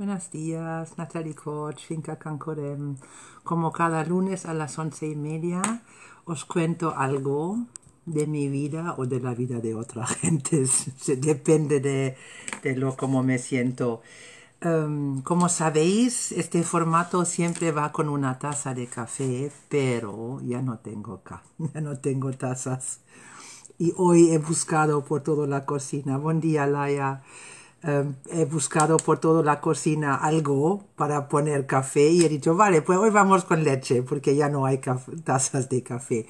Buenos días, Natalie Koch, Finca Cancorem. Como cada lunes a las once y media, os cuento algo de mi vida o de la vida de otra gente. depende de, de lo como me siento. Em, como sabéis, este formato siempre va con una taza de café, pero ya no tengo café, ya no tengo tazas. Y hoy he buscado por toda la cocina. Buen día, Laia. Eh, he buscado por toda la cocina algo para poner café y he dicho, vale, pues hoy vamos con leche porque ya no hay tazas de café.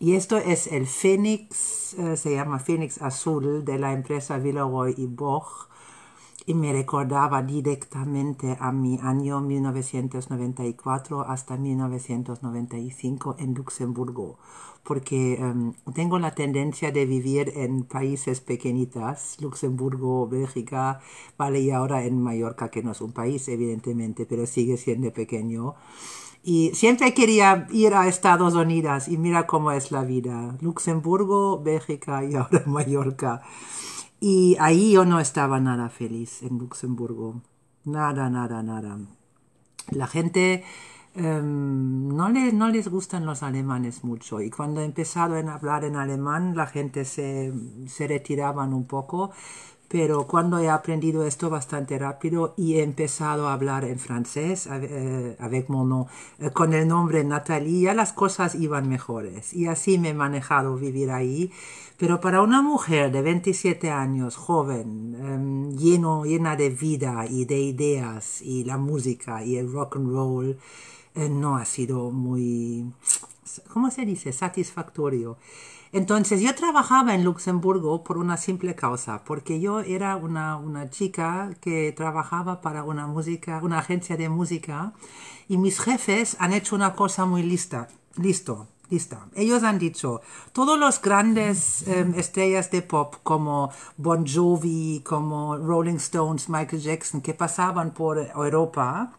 Y esto es el Fénix, eh, se llama Fénix Azul de la empresa Villeroy y Boch y me recordaba directamente a mi año 1994 hasta 1995 en Luxemburgo, porque em, tengo la tendencia de vivir en países pequeñitas, Luxemburgo, Bélgica, vale, y ahora en Mallorca, que no es un país, evidentemente, pero sigue siendo pequeño. Y siempre quería ir a Estados Unidos y mira cómo es la vida. Luxemburgo, Bélgica y ahora Mallorca. Y ahí yo no estaba nada feliz en Luxemburgo. Nada, nada, nada. La gente em, no, no les gustan los alemanes mucho. Y cuando he empezado a hablar en alemán, la gente se, se retiraban un poco pero cuando he aprendido esto bastante rápido y he empezado a hablar en francés eh, avec mon eh, con el nombre Nathalie, ya las cosas iban mejores y así me he manejado vivir ahí. Pero para una mujer de 27 años, joven, em, lleno, llena de vida y de ideas y la música y el rock and roll, eh, no ha sido muy ¿cómo se dice? Satisfactorio. Entonces yo trabajaba en Luxemburgo por una simple causa, porque yo era una, una chica que trabajaba para una, música, una agencia de música y mis jefes han hecho una cosa muy lista, listo. Lista. Ellos han dicho, todos los grandes em, estrellas de pop como Bon Jovi, como Rolling Stones, Michael Jackson, que pasaban por Europa,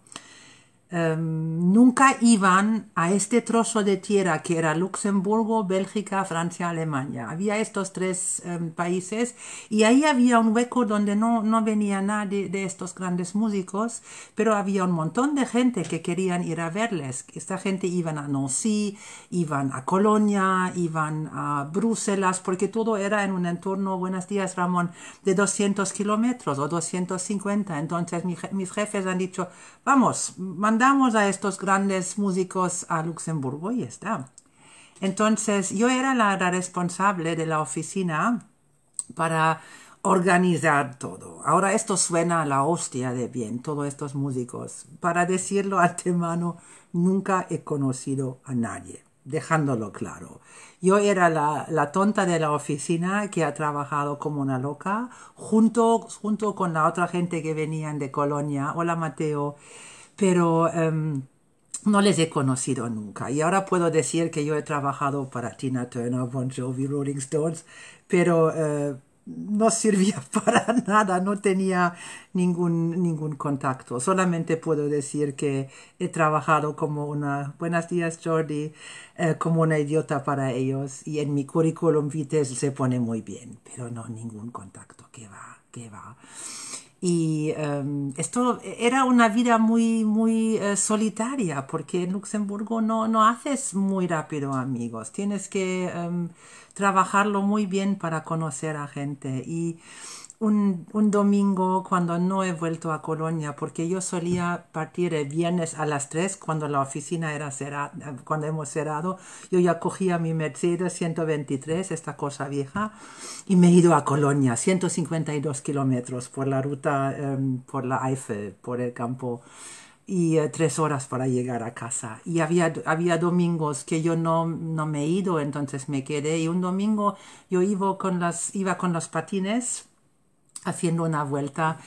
Em, nunca iban a este trozo de tierra que era Luxemburgo, Bélgica, Francia, Alemania. Había estos tres em, países y ahí había un hueco donde no, no venía nadie de estos grandes músicos, pero había un montón de gente que querían ir a verles. Esta gente iban a Nancy, iban a Colonia, iban a Bruselas, porque todo era en un entorno, buenos días Ramón, de 200 kilómetros o 250. Entonces mis jefes han dicho, vamos, mandamos Damos a estos grandes músicos a Luxemburgo y está. Entonces yo era la, responsable de la oficina para organizar todo. Ahora esto suena a la hostia de bien, todos estos músicos. Para decirlo antemano, nunca he conocido a nadie, dejándolo claro. Yo era la, tonta de la oficina que ha trabajado como una loca, junto, junto con la otra gente que venían de Colonia. Hola Mateo pero em, no les he conocido nunca. Y ahora puedo decir que yo he trabajado para Tina Turner, Bon Jovi, Rolling Stones, pero eh, no sirvía para nada, no tenía ningún, ningún contacto. Solamente puedo decir que he trabajado como una, buenos días Jordi, eh, como una idiota para ellos y en mi currículum vitae se pone muy bien, pero no ningún contacto, que va, que va. Y em, esto era una vida muy, muy eh, solitaria, porque en Luxemburgo no, no haces muy rápido amigos, tienes que em, trabajarlo muy bien para conocer a gente. Y un, un, domingo cuando no he vuelto a Colonia, porque yo solía partir el viernes a las 3 cuando la oficina era cerrada, cuando hemos cerrado. Yo ya cogía mi Mercedes 123, esta cosa vieja, y me he ido a Colonia, 152 kilómetros por la ruta, em, por la Eiffel, por el campo, y eh, tres horas para llegar a casa. Y había, había domingos que yo no, no me he ido, entonces me quedé. Y un domingo yo iba con las, iba con los patines haciendo una vuelta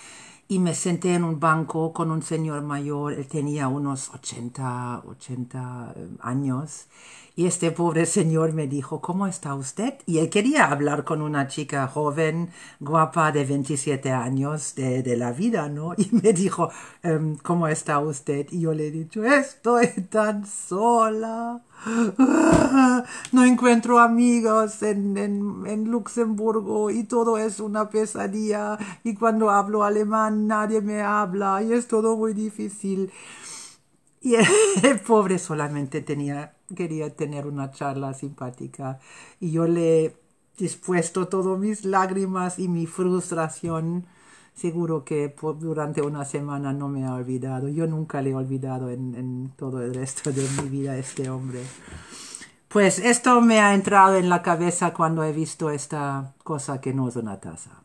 y me senté en un banco con un señor mayor, él tenía unos 80, 80 eh, años y este pobre señor me dijo, ¿cómo está usted? Y él quería hablar con una chica joven, guapa, de 27 años, de, la vida, ¿no? Y me dijo, em, ¿cómo está usted? Y yo le he dicho, estoy tan sola. No encuentro amigos en, en, en, Luxemburgo y todo es una pesadilla y cuando hablo alemán nadie me habla y es todo muy difícil. Y el pobre solamente tenía, quería tener una charla simpática. Y yo le he dispuesto todas mis lágrimas y mi frustración. Seguro que durante una semana no me ha olvidado. Yo nunca le he olvidado en, en todo el resto de mi vida a este hombre. Pues esto me ha entrado en la cabeza cuando he visto esta cosa que no es una taza.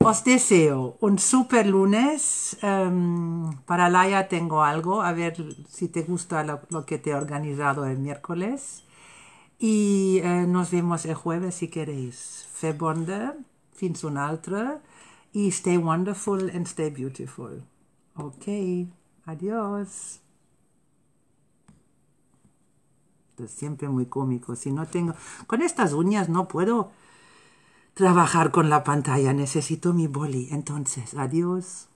Os deseo un super lunes. Em, para Laia tengo algo, a ver si te gusta lo, que te he organizado el miércoles. Y eh, nos vemos el jueves si queréis. Fe bonde, fins un altre. Y stay wonderful and stay beautiful. Ok, adiós. Siempre muy cómico. Si no tengo. Con estas uñas no puedo trabajar con la pantalla. Necesito mi boli. Entonces, adiós.